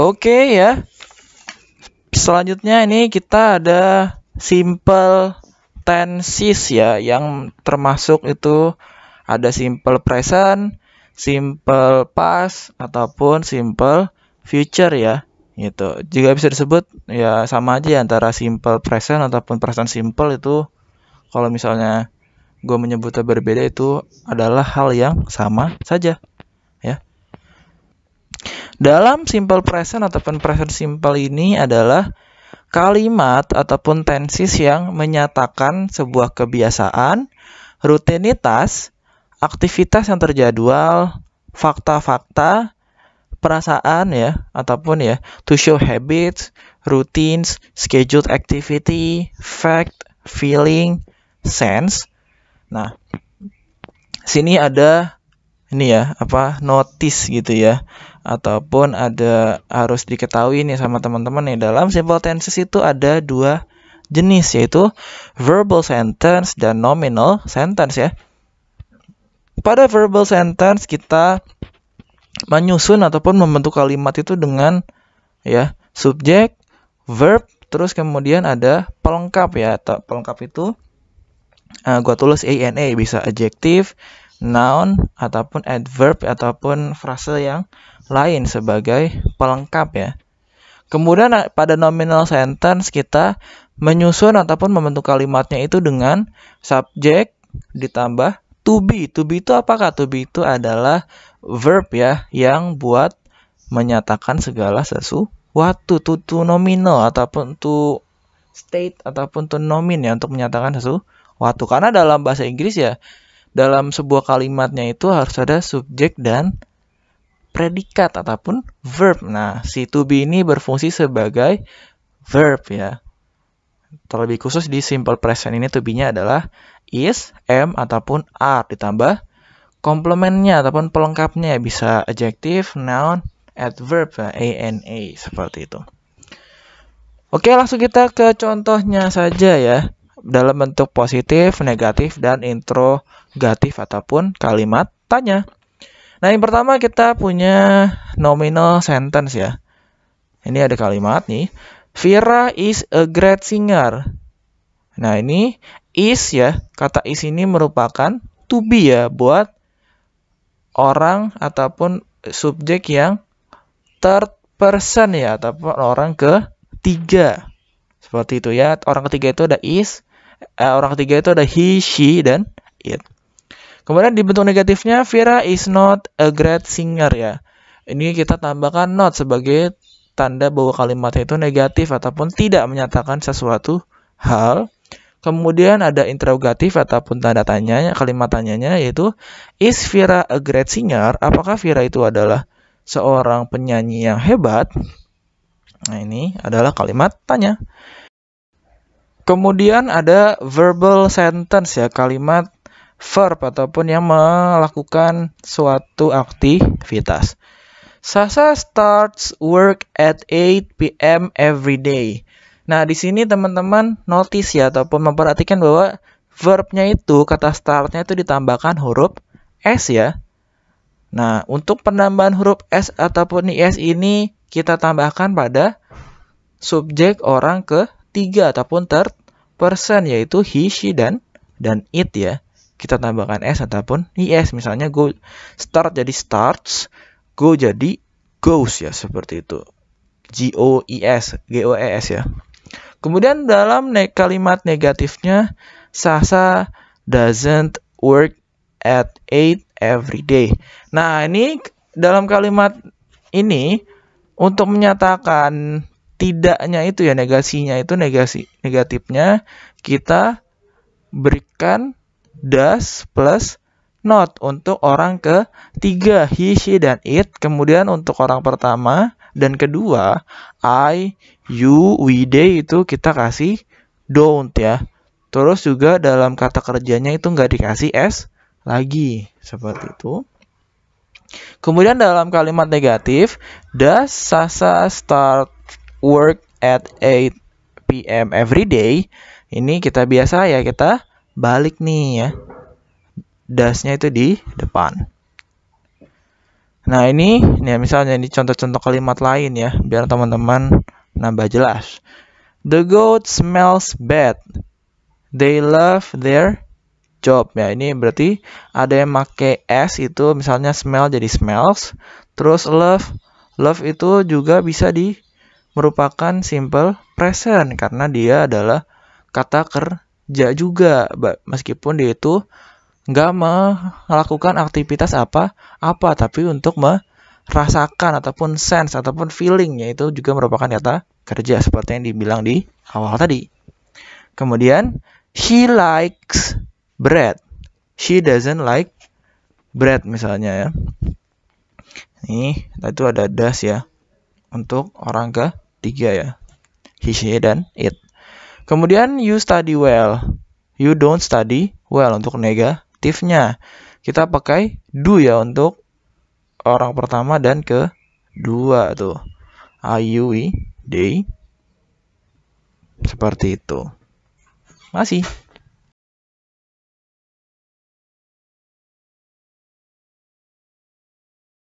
Oke okay, ya. Selanjutnya ini kita ada simple tenses ya yang termasuk itu ada simple present, simple past ataupun simple future ya gitu juga bisa disebut ya sama aja ya, antara simple present ataupun present simple itu kalau misalnya gue menyebutnya berbeda itu adalah hal yang sama saja dalam simple present ataupun present simple ini adalah kalimat ataupun tenses yang menyatakan sebuah kebiasaan, rutinitas, aktivitas yang terjadwal, fakta-fakta, perasaan ya ataupun ya to show habits, routines, scheduled activity, fact, feeling, sense. Nah, sini ada ini ya apa notice gitu ya ataupun ada harus diketahui nih sama teman-teman nih dalam simple tenses itu ada dua jenis yaitu verbal sentence dan nominal sentence ya. Pada verbal sentence kita menyusun ataupun membentuk kalimat itu dengan ya subjek, verb, terus kemudian ada pelengkap ya. Atau pelengkap itu uh, gua tulis ANA bisa adjective noun ataupun adverb ataupun frase yang lain sebagai pelengkap ya. Kemudian pada nominal sentence kita menyusun ataupun membentuk kalimatnya itu dengan subjek ditambah to be. To be itu apakah? To be itu adalah verb ya yang buat menyatakan segala sesuatu. To, to nominal ataupun to state ataupun to nomin ya untuk menyatakan sesuatu. Waktu Karena dalam bahasa Inggris ya dalam sebuah kalimatnya itu harus ada subjek dan predikat ataupun verb. Nah, si to be ini berfungsi sebagai verb ya. Terlebih khusus di simple present ini to be-nya adalah is, am, ataupun are ditambah komplementnya ataupun pelengkapnya ya. bisa adjective, noun, adverb, ya, ANA seperti itu. Oke, langsung kita ke contohnya saja ya dalam bentuk positif, negatif, dan introgatif ataupun kalimat tanya. Nah, yang pertama kita punya nominal sentence ya. Ini ada kalimat nih. Vera is a great singer. Nah, ini is ya. Kata is ini merupakan to be ya buat orang ataupun subjek yang third person ya ataupun orang ketiga. Seperti itu ya. Orang ketiga itu ada is, uh, orang ketiga itu ada he, she, dan it. Kemudian di bentuk negatifnya, Vera is not a great singer ya. Ini kita tambahkan not sebagai tanda bahwa kalimatnya itu negatif ataupun tidak menyatakan sesuatu hal. Kemudian ada interrogatif ataupun tanda tanya, kalimat tanyanya yaitu is Vera a great singer? Apakah Vera itu adalah seorang penyanyi yang hebat? Nah, ini adalah kalimat tanya. Kemudian ada verbal sentence ya, kalimat verb ataupun yang melakukan suatu aktivitas. Sasa starts work at 8 p.m. every day. Nah, di sini teman-teman notice ya ataupun memperhatikan bahwa verbnya itu kata startnya itu ditambahkan huruf s ya. Nah, untuk penambahan huruf s ataupun is ini kita tambahkan pada subjek orang ke tiga ataupun third person yaitu he, she, dan dan it ya. Kita tambahkan s ataupun es. Misalnya go start jadi starts, go jadi goes ya seperti itu. G O E S, G O E S ya. Kemudian dalam ne kalimat negatifnya Sasa doesn't work at 8 every day. Nah, ini dalam kalimat ini untuk menyatakan tidaknya itu ya negasinya itu negasi negatifnya kita berikan does plus not untuk orang ketiga he she dan it kemudian untuk orang pertama dan kedua I you we they itu kita kasih don't ya terus juga dalam kata kerjanya itu nggak dikasih s lagi seperti itu kemudian dalam kalimat negatif does Sasa start work at 8 p.m. every day. Ini kita biasa ya, kita balik nih ya. Dasnya itu di depan. Nah, ini ya misalnya ini contoh-contoh kalimat lain ya, biar teman-teman nambah jelas. The goat smells bad. They love their job ya. Ini berarti ada yang pakai s itu misalnya smell jadi smells, terus love love itu juga bisa di merupakan simple present karena dia adalah kata kerja juga meskipun dia itu nggak melakukan aktivitas apa apa tapi untuk merasakan ataupun sense ataupun feelingnya itu juga merupakan kata kerja seperti yang dibilang di awal tadi kemudian she likes bread she doesn't like bread misalnya ya nih itu ada das ya untuk orang ke tiga ya. He, she, dan it. Kemudian you study well. You don't study well untuk negatifnya. Kita pakai do ya untuk orang pertama dan kedua tuh. I, you, we, they. Seperti itu. Masih.